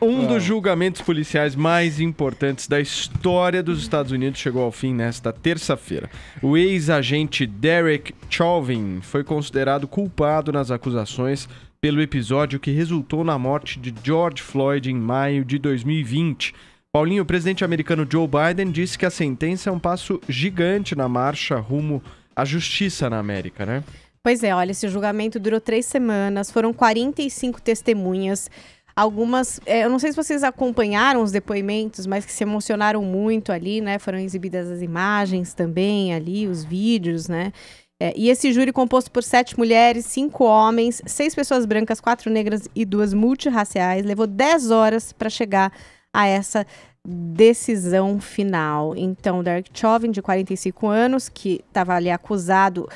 Um dos ah. julgamentos policiais mais importantes da história dos Estados Unidos chegou ao fim nesta terça-feira. O ex-agente Derek Chauvin foi considerado culpado nas acusações pelo episódio que resultou na morte de George Floyd em maio de 2020. Paulinho, o presidente americano Joe Biden disse que a sentença é um passo gigante na marcha rumo à justiça na América, né? Pois é, olha, esse julgamento durou três semanas, foram 45 testemunhas algumas. É, eu não sei se vocês acompanharam os depoimentos, mas que se emocionaram muito ali, né? Foram exibidas as imagens também ali, os vídeos, né? É, e esse júri composto por sete mulheres, cinco homens, seis pessoas brancas, quatro negras e duas multirraciais, levou dez horas para chegar a essa decisão final. Então, Derek Chauvin, de 45 anos, que estava ali acusado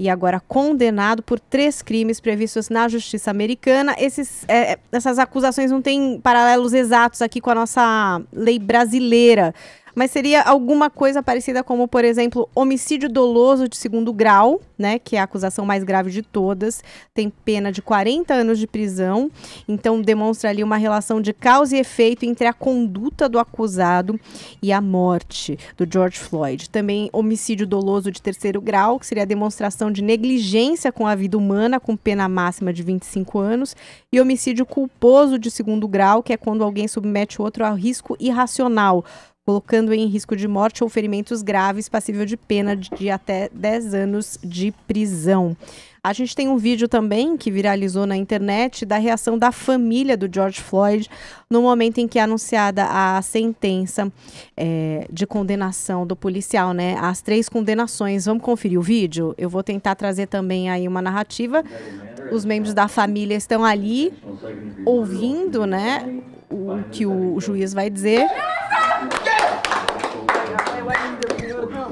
e agora condenado por três crimes previstos na justiça americana. Esses, é, essas acusações não têm paralelos exatos aqui com a nossa lei brasileira mas seria alguma coisa parecida como, por exemplo, homicídio doloso de segundo grau, né, que é a acusação mais grave de todas, tem pena de 40 anos de prisão. Então demonstra ali uma relação de causa e efeito entre a conduta do acusado e a morte do George Floyd. Também homicídio doloso de terceiro grau, que seria a demonstração de negligência com a vida humana, com pena máxima de 25 anos, e homicídio culposo de segundo grau, que é quando alguém submete outro a risco irracional, colocando em risco de morte ou ferimentos graves, passível de pena de até 10 anos de prisão. A gente tem um vídeo também que viralizou na internet da reação da família do George Floyd no momento em que é anunciada a sentença é, de condenação do policial, né? As três condenações. Vamos conferir o vídeo? Eu vou tentar trazer também aí uma narrativa. Os membros da família estão ali ouvindo, né? O que o juiz vai dizer.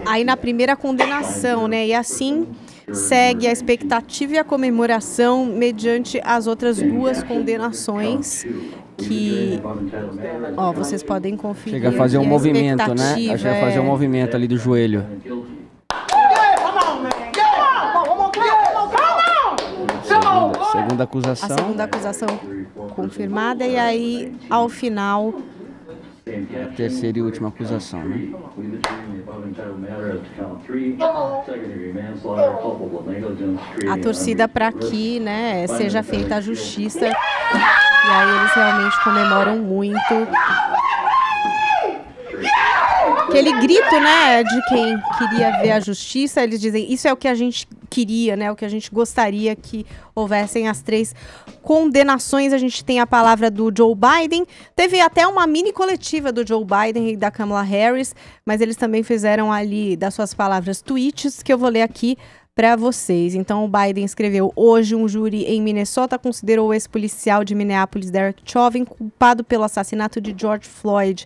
Aí na primeira condenação, né? E assim segue a expectativa e a comemoração mediante as outras duas condenações que ó, vocês podem conferir. Chega a fazer um movimento, né? Chega a é fazer um movimento ali do joelho. Segunda, segunda acusação. A segunda acusação confirmada e aí ao final a terceira e última acusação, né? A torcida para que né, seja feita a justiça. E aí eles realmente comemoram muito aquele grito, né, de quem queria ver a justiça, eles dizem, isso é o que a gente queria, né, o que a gente gostaria que houvessem as três condenações. A gente tem a palavra do Joe Biden, teve até uma mini coletiva do Joe Biden e da Kamala Harris, mas eles também fizeram ali das suas palavras tweets que eu vou ler aqui para vocês. Então, o Biden escreveu: Hoje, um júri em Minnesota considerou o ex-policial de Minneapolis, Derek Chauvin, culpado pelo assassinato de George Floyd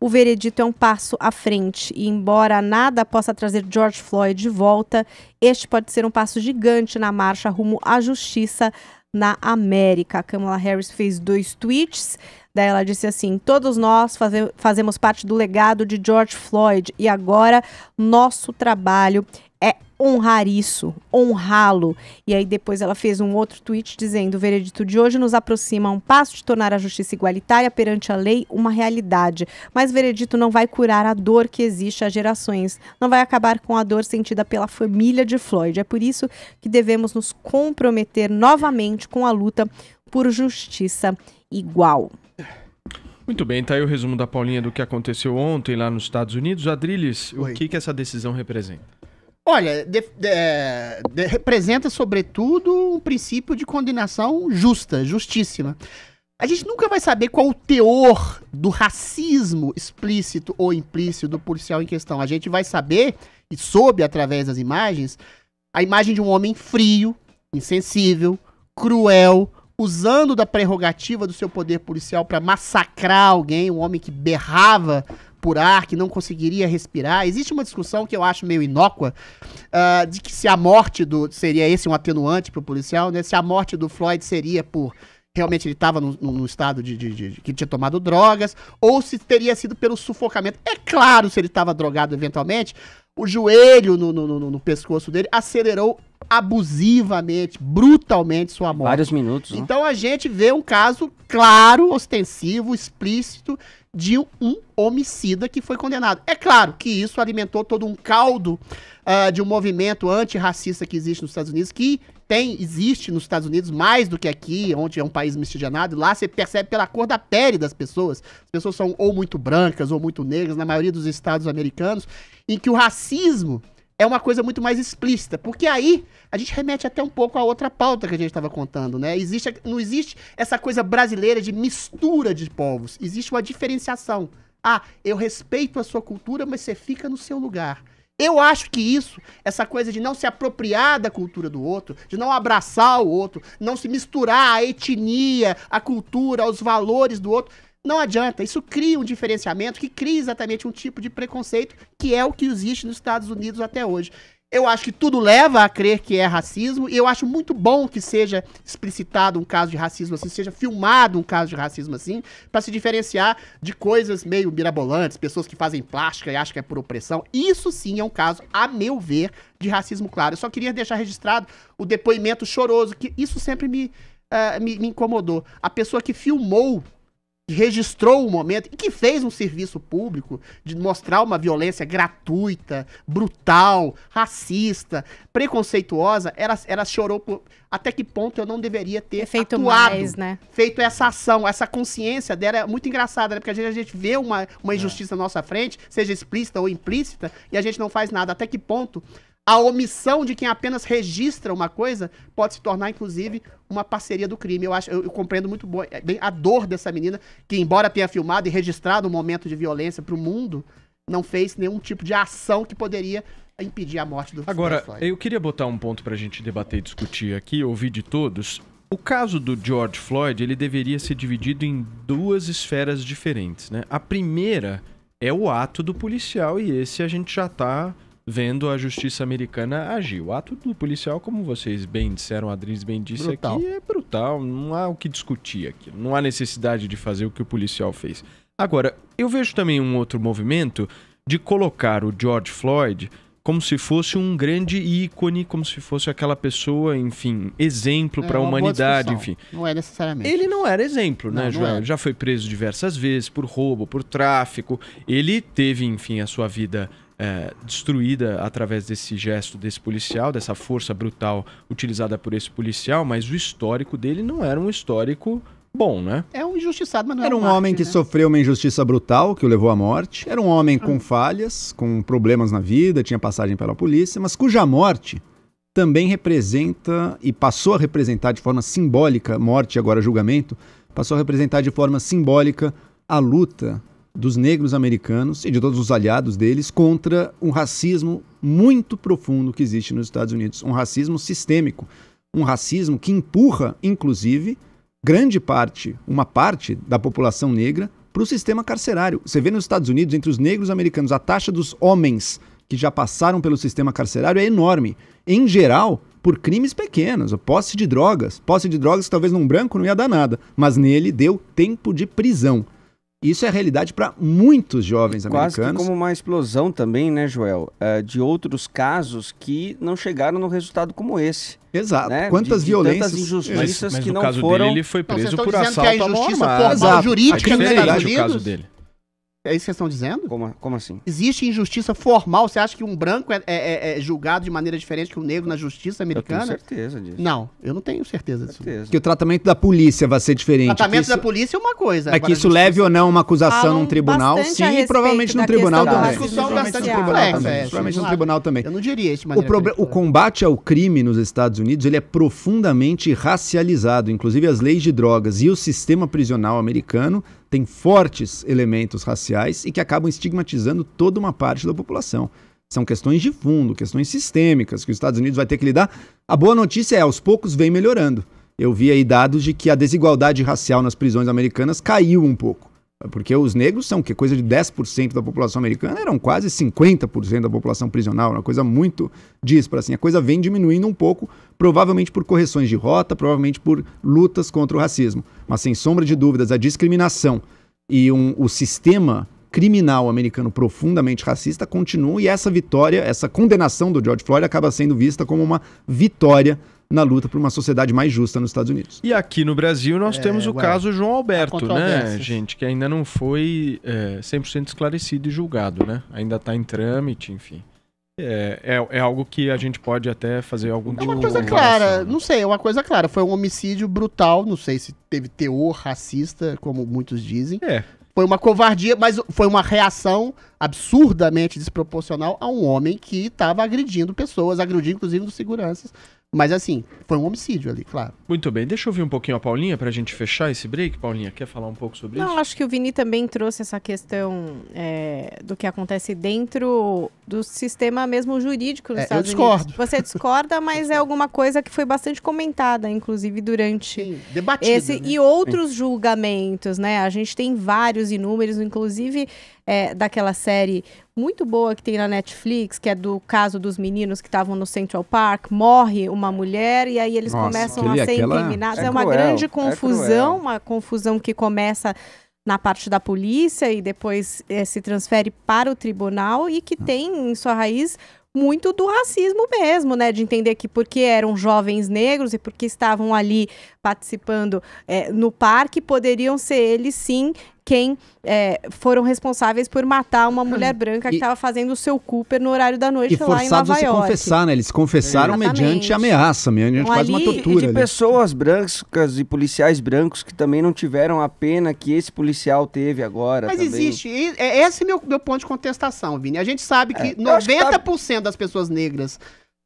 o veredito é um passo à frente e, embora nada possa trazer George Floyd de volta, este pode ser um passo gigante na marcha rumo à justiça na América. A Kamala Harris fez dois tweets. Daí ela disse assim: Todos nós faze fazemos parte do legado de George Floyd e agora nosso trabalho é honrar isso, honrá-lo. E aí depois ela fez um outro tweet dizendo: "O veredito de hoje nos aproxima a um passo de tornar a justiça igualitária perante a lei uma realidade, mas o veredito não vai curar a dor que existe há gerações, não vai acabar com a dor sentida pela família de Floyd. É por isso que devemos nos comprometer novamente com a luta por justiça igual." Muito bem, tá aí o resumo da Paulinha do que aconteceu ontem lá nos Estados Unidos. Adriles, Oi. o que, que essa decisão representa? Olha, de, de, de, representa, sobretudo, um princípio de condenação justa, justíssima. A gente nunca vai saber qual o teor do racismo explícito ou implícito do policial em questão. A gente vai saber, e soube através das imagens, a imagem de um homem frio, insensível, cruel, usando da prerrogativa do seu poder policial para massacrar alguém, um homem que berrava por ar, que não conseguiria respirar. Existe uma discussão que eu acho meio inócua, uh, de que se a morte do. seria esse um atenuante pro policial, né? Se a morte do Floyd seria por realmente ele estava num, estado de, de, de, que tinha tomado drogas, ou se teria sido pelo sufocamento. É claro, se ele estava drogado eventualmente, o joelho no, no, no, no pescoço dele acelerou abusivamente, brutalmente sua morte. Vários minutos. Né? Então a gente vê um caso claro, ostensivo, explícito de um homicida que foi condenado. É claro que isso alimentou todo um caldo uh, de um movimento antirracista que existe nos Estados Unidos, que tem, existe nos Estados Unidos mais do que aqui, onde é um país miscigenado. Lá você percebe pela cor da pele das pessoas. As pessoas são ou muito brancas ou muito negras, na maioria dos estados americanos, em que o racismo é uma coisa muito mais explícita, porque aí a gente remete até um pouco à outra pauta que a gente estava contando, né? Existe, não existe essa coisa brasileira de mistura de povos, existe uma diferenciação. Ah, eu respeito a sua cultura, mas você fica no seu lugar. Eu acho que isso, essa coisa de não se apropriar da cultura do outro, de não abraçar o outro, não se misturar a etnia, a cultura, os valores do outro, não adianta. Isso cria um diferenciamento que cria exatamente um tipo de preconceito que é o que existe nos Estados Unidos até hoje. Eu acho que tudo leva a crer que é racismo, e eu acho muito bom que seja explicitado um caso de racismo assim, seja filmado um caso de racismo assim, para se diferenciar de coisas meio mirabolantes, pessoas que fazem plástica e acham que é por opressão. Isso sim é um caso, a meu ver, de racismo claro. Eu só queria deixar registrado o depoimento choroso, que isso sempre me, uh, me, me incomodou. A pessoa que filmou que registrou o momento e que fez um serviço público de mostrar uma violência gratuita, brutal, racista, preconceituosa, ela, ela chorou por até que ponto eu não deveria ter é feito atuado, mais, né? feito essa ação, essa consciência dela é muito engraçada, né? porque a gente, a gente vê uma, uma é. injustiça é. nossa frente, seja explícita ou implícita, e a gente não faz nada. Até que ponto a omissão de quem apenas registra uma coisa pode se tornar, inclusive, uma parceria do crime. Eu acho, eu, eu compreendo muito é, bem a dor dessa menina, que, embora tenha filmado e registrado um momento de violência para o mundo, não fez nenhum tipo de ação que poderia impedir a morte do Agora, Floyd. eu queria botar um ponto para a gente debater e discutir aqui, ouvir de todos. O caso do George Floyd, ele deveria ser dividido em duas esferas diferentes, né? A primeira é o ato do policial e esse a gente já está vendo a justiça americana agir. O ato do policial, como vocês bem disseram, a Adris bem disse brutal. aqui, é brutal. Não há o que discutir aqui. Não há necessidade de fazer o que o policial fez. Agora, eu vejo também um outro movimento de colocar o George Floyd como se fosse um grande ícone, como se fosse aquela pessoa, enfim, exemplo é, para a humanidade, enfim. Não é necessariamente. Ele não era exemplo, né, não, né, Joel? É. já foi preso diversas vezes por roubo, por tráfico. Ele teve, enfim, a sua vida é, destruída através desse gesto desse policial, dessa força brutal utilizada por esse policial, mas o histórico dele não era um histórico bom, né? É um injustiçado, mas não é era um homem que né? sofreu uma injustiça brutal que o levou à morte. Era um homem com ah. falhas, com problemas na vida, tinha passagem pela polícia, mas cuja morte também representa e passou a representar de forma simbólica morte agora julgamento, passou a representar de forma simbólica a luta dos negros americanos e de todos os aliados deles contra um racismo muito profundo que existe nos Estados Unidos, um racismo sistêmico, um racismo que empurra, inclusive, grande parte, uma parte da população negra para o sistema carcerário. Você vê nos Estados Unidos, entre os negros americanos, a taxa dos homens que já passaram pelo sistema carcerário é enorme. Em geral, por crimes pequenos, posse de drogas. Posse de drogas talvez num branco não ia dar nada, mas nele deu tempo de prisão. Isso é realidade para muitos jovens Quase americanos. Quase como uma explosão também, né, Joel, é, de outros casos que não chegaram no resultado como esse. Exato. Né? Quantas de, violências, tantas injustiças mas, mas que no não caso foram. Dele, ele foi preso por é assalto à morte. Exato. Jurídica a criminalidade, é o caso dele. É isso que vocês estão dizendo? Como, como assim? Existe injustiça formal? Você acha que um branco é, é, é, é julgado de maneira diferente que um negro na justiça americana? Eu tenho certeza disso. Não, eu não tenho certeza disso. Certeza. Que o tratamento da polícia vai ser diferente. O tratamento isso, da polícia é uma coisa. É que isso leve ou não uma acusação num tribunal, sim, provavelmente no tribunal também. É uma discussão bastante complexa. provavelmente no tribunal também. Eu não diria isso, mas. O combate ao crime nos Estados Unidos ele é profundamente racializado. Inclusive, as leis de drogas e o sistema prisional americano tem fortes elementos raciais e que acabam estigmatizando toda uma parte da população. São questões de fundo, questões sistêmicas que os Estados Unidos vai ter que lidar. A boa notícia é, aos poucos vem melhorando. Eu vi aí dados de que a desigualdade racial nas prisões americanas caiu um pouco. Porque os negros são que coisa de 10% da população americana, eram quase 50% da população prisional, uma coisa muito dispara assim. A coisa vem diminuindo um pouco, provavelmente por correções de rota, provavelmente por lutas contra o racismo. Mas sem sombra de dúvidas, a discriminação e um, o sistema criminal americano profundamente racista continua e essa vitória, essa condenação do George Floyd acaba sendo vista como uma vitória na luta por uma sociedade mais justa nos Estados Unidos. E aqui no Brasil nós é, temos o ué, caso João tá Alberto, né, gente, que ainda não foi é, 100% esclarecido e julgado, né? Ainda está em trâmite, enfim. É, é, é, algo que a gente pode até fazer algum tipo É uma tipo coisa clara, né? não sei, é uma coisa clara. Foi um homicídio brutal, não sei se teve teor racista, como muitos dizem. É. Foi uma covardia, mas foi uma reação absurdamente desproporcional a um homem que estava agredindo pessoas, agredindo inclusive os seguranças. Mas assim, foi um homicídio ali, claro. Muito bem, deixa eu ouvir um pouquinho a Paulinha para a gente fechar esse break. Paulinha, quer falar um pouco sobre Não, isso? Não, acho que o Vini também trouxe essa questão é, do que acontece dentro do sistema mesmo jurídico nos é, Estados eu discordo. Unidos. Você discorda, mas é alguma coisa que foi bastante comentada, inclusive durante Sim, debatida, esse né? e outros Sim. julgamentos, né? A gente tem vários inúmeros, inclusive é, daquela série muito boa que tem na Netflix, que é do caso dos meninos que estavam no Central Park, morre uma mulher e aí eles Nossa, começam aquele, a ser incriminados. É, é uma cruel, grande é confusão, é uma confusão que começa na parte da polícia e depois é, se transfere para o tribunal e que ah. tem em sua raiz muito do racismo mesmo, né? De entender que porque eram jovens negros e porque estavam ali participando é, no parque, poderiam ser eles sim quem é, foram responsáveis por matar uma mulher hum. branca que estava fazendo o seu Cooper no horário da noite e lá em Nova a se York. confessar, né? Eles confessaram Exatamente. mediante ameaça, mediante então, quase ali, uma tortura. E de ali. pessoas brancas e policiais brancos que também não tiveram a pena que esse policial teve agora. Mas também. existe. E, é, esse é meu, meu ponto de contestação, Vini. A gente sabe que é, 90% que tá... das pessoas negras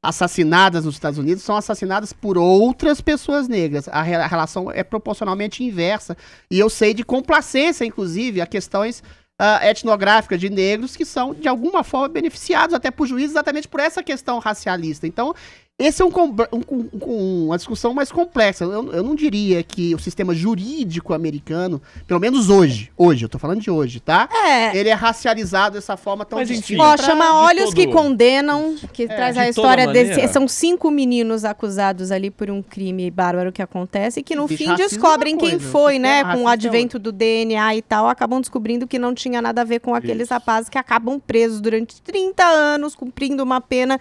assassinadas nos Estados Unidos são assassinadas por outras pessoas negras. A, relação é proporcionalmente inversa. E eu sei de complacência, inclusive, a questões uh, etnográficas de negros que são, de alguma forma, beneficiados até por juízes exatamente por essa questão racialista. Então, esse é um, um, um, uma discussão mais complexa. Eu, eu, não diria que o sistema jurídico americano, pelo menos hoje, hoje, eu tô falando de hoje, tá? É. Ele é racializado dessa forma tão Mas, distinta. Ó, chama Olhos todo... que Condenam, que é, traz a história desse. São cinco meninos acusados ali por um crime bárbaro que acontece, e que no fim é descobrem coisa, quem foi, né? É com o é advento do DNA e tal, acabam descobrindo que não tinha nada a ver com aqueles Isso. rapazes que acabam presos durante 30 anos, cumprindo uma pena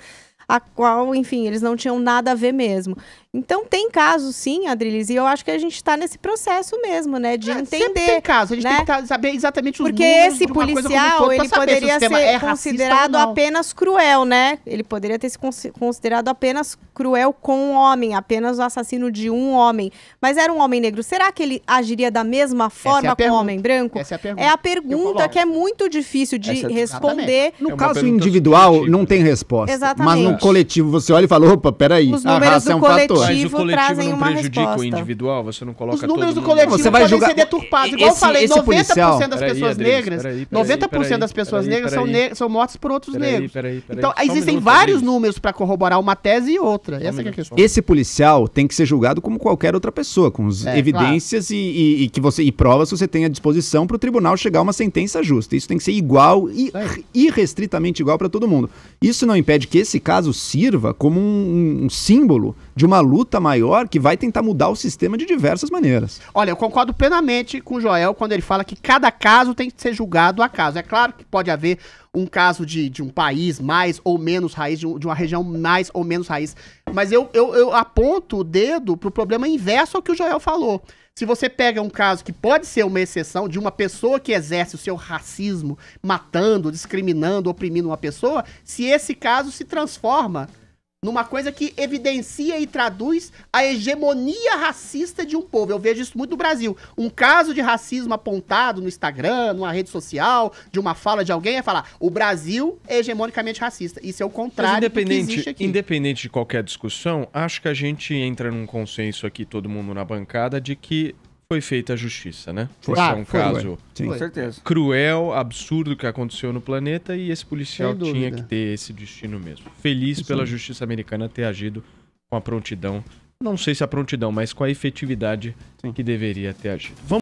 a qual, enfim, eles não tinham nada a ver mesmo. Então tem casos sim, Adrilis, e eu acho que a gente está nesse processo mesmo, né, de é, entender. Tem caso, a gente né? tem que né? Tá, saber exatamente os Porque esse policial, ele poderia se ser é considerado apenas cruel, né? Ele poderia ter se considerado apenas cruel com um homem, apenas o assassino de um homem, mas era um homem negro. Será que ele agiria da mesma é forma é com um homem branco? Essa é a pergunta, é a pergunta que é muito difícil de é responder. No é caso individual, não tem né? resposta. Exatamente. Mas no coletivo você olha e fala, opa, peraí, Os a raça é um mas o coletivo trazem não prejudica resposta. o individual? Você não coloca Os números do coletivo você vai podem julgar... ser deturpados. Igual esse, eu falei, 90% policial... das pessoas aí, negras, 90% das pessoas negras são, ne são mortas por outros negros. Então, existem vários números para corroborar uma tese e outra. Essa é a questão. Esse policial tem que ser julgado como qualquer outra pessoa, com as é, evidências e, que você e provas que você tem à disposição para o tribunal chegar a uma sentença justa. Isso tem que ser igual e irrestritamente igual para todo mundo. Isso não impede que esse caso sirva como um, um símbolo de uma luta maior que vai tentar mudar o sistema de diversas maneiras. Olha, eu concordo plenamente com o Joel quando ele fala que cada caso tem que ser julgado a caso. É claro que pode haver um caso de, de um país mais ou menos raiz, de, um, de uma região mais ou menos raiz. Mas eu, eu, eu aponto o dedo pro problema inverso ao que o Joel falou. Se você pega um caso que pode ser uma exceção de uma pessoa que exerce o seu racismo, matando, discriminando, oprimindo uma pessoa, se esse caso se transforma numa coisa que evidencia e traduz a hegemonia racista de um povo. Eu vejo isso muito no Brasil. Um caso de racismo apontado no Instagram, numa rede social, de uma fala de alguém é falar: "O Brasil é hegemonicamente racista". Isso é o contrário Mas independente, Independente de qualquer discussão, acho que a gente entra num consenso aqui todo mundo na bancada de que foi feita a justiça, né? Foi é ah, um foi, caso Sim. cruel, absurdo que aconteceu no planeta e esse policial tinha que ter esse destino mesmo. Feliz Sim. pela justiça americana ter agido com a prontidão, não sei se a prontidão, mas com a efetividade Sim. que deveria ter agido. Vamos